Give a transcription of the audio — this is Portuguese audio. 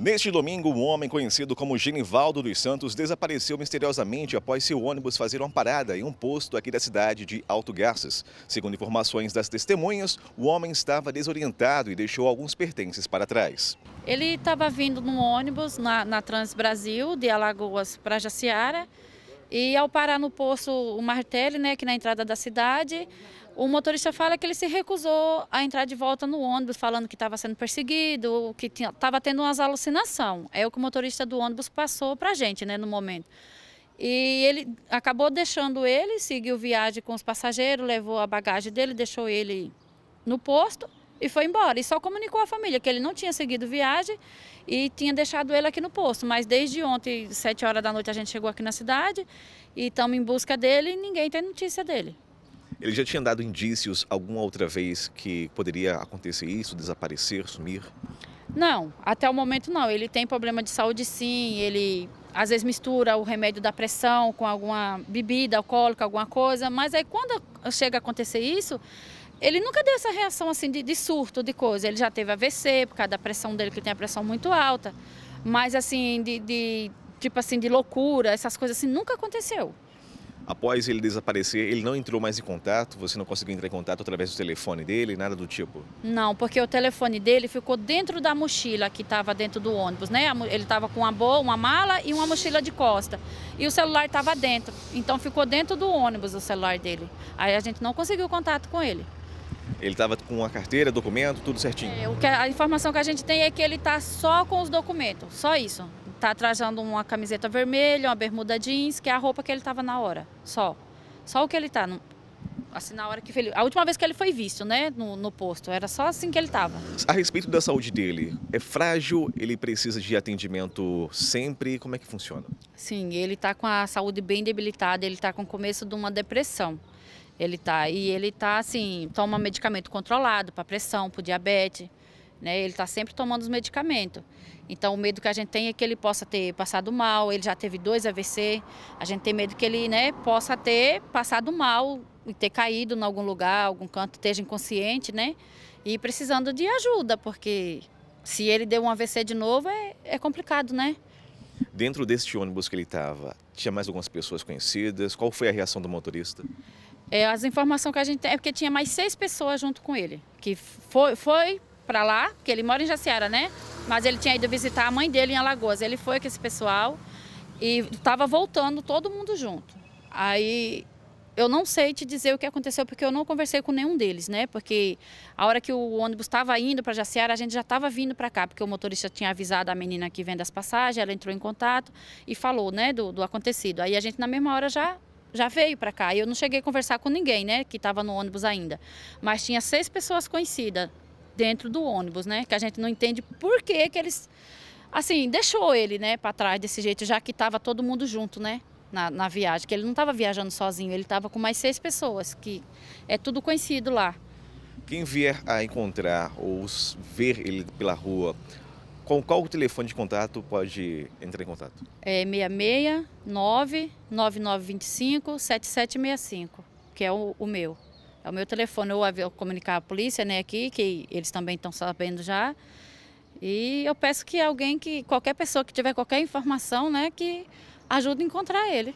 Neste domingo, um homem conhecido como Genivaldo dos Santos desapareceu misteriosamente após seu ônibus fazer uma parada em um posto aqui da cidade de Alto Garças. Segundo informações das testemunhas, o homem estava desorientado e deixou alguns pertences para trás. Ele estava vindo num ônibus na, na Trans Brasil, de Alagoas para Jaciara, e ao parar no posto o Martelli, né, aqui na entrada da cidade, o motorista fala que ele se recusou a entrar de volta no ônibus, falando que estava sendo perseguido, que estava tendo umas alucinações. É o que o motorista do ônibus passou para a gente né, no momento. E ele acabou deixando ele, seguiu viagem com os passageiros, levou a bagagem dele, deixou ele no posto e foi embora. E só comunicou à família que ele não tinha seguido viagem e tinha deixado ele aqui no posto. Mas desde ontem, sete horas da noite, a gente chegou aqui na cidade e estamos em busca dele e ninguém tem notícia dele. Ele já tinha dado indícios alguma outra vez que poderia acontecer isso, desaparecer, sumir? Não, até o momento não. Ele tem problema de saúde sim, ele às vezes mistura o remédio da pressão com alguma bebida alcoólica, alguma coisa, mas aí quando chega a acontecer isso, ele nunca deu essa reação assim de, de, surto, de coisa. Ele já teve AVC por causa da pressão dele, que tem a pressão muito alta. Mas assim, de, de tipo assim, de loucura, essas coisas assim, nunca aconteceu. Após ele desaparecer, ele não entrou mais em contato? Você não conseguiu entrar em contato através do telefone dele, nada do tipo? Não, porque o telefone dele ficou dentro da mochila que estava dentro do ônibus, né? Ele estava com uma, boa, uma mala e uma mochila de costa. E o celular estava dentro. Então ficou dentro do ônibus o celular dele. Aí a gente não conseguiu contato com ele. Ele estava com a carteira, documento, tudo certinho? É, o que, a informação que a gente tem é que ele está só com os documentos, só isso. Está trajando uma camiseta vermelha, uma bermuda jeans, que é a roupa que ele estava na hora, só. Só o que ele está. Assim, na hora que ele, a última vez que ele foi visto, né, no, no posto, era só assim que ele estava. A respeito da saúde dele, é frágil? Ele precisa de atendimento sempre? Como é que funciona? Sim, ele está com a saúde bem debilitada, ele está com o começo de uma depressão. Ele tá e ele tá assim, toma medicamento controlado para pressão, para diabetes, né? Ele tá sempre tomando os medicamentos. Então o medo que a gente tem é que ele possa ter passado mal, ele já teve dois AVC, a gente tem medo que ele, né, possa ter passado mal e ter caído em algum lugar, algum canto, esteja inconsciente, né? E precisando de ajuda, porque se ele deu um AVC de novo é, é complicado, né? Dentro deste ônibus que ele estava, tinha mais algumas pessoas conhecidas? Qual foi a reação do motorista? É, as informações que a gente tem é porque tinha mais seis pessoas junto com ele, que foi, foi para lá, que ele mora em Jaciara, né? Mas ele tinha ido visitar a mãe dele em Alagoas. Ele foi com esse pessoal e estava voltando todo mundo junto. Aí eu não sei te dizer o que aconteceu porque eu não conversei com nenhum deles, né? Porque a hora que o ônibus estava indo para Jaciara, a gente já estava vindo para cá, porque o motorista tinha avisado a menina que vende as passagens, ela entrou em contato e falou, né, do, do acontecido. Aí a gente na mesma hora já já veio para cá. Eu não cheguei a conversar com ninguém, né, que estava no ônibus ainda. Mas tinha seis pessoas conhecidas dentro do ônibus, né, que a gente não entende por que que eles assim, deixou ele, né, para trás desse jeito, já que estava todo mundo junto, né? Na, na viagem, que ele não estava viajando sozinho, ele estava com mais seis pessoas, que é tudo conhecido lá. Quem vier a encontrar ou ver ele pela rua, com qual telefone de contato pode entrar em contato? É 669 9925 7765, que é o, o meu. É o meu telefone, ou vou comunicar a polícia, né, aqui, que eles também estão sabendo já. E eu peço que alguém que qualquer pessoa que tiver qualquer informação, né, que ajude a encontrar ele.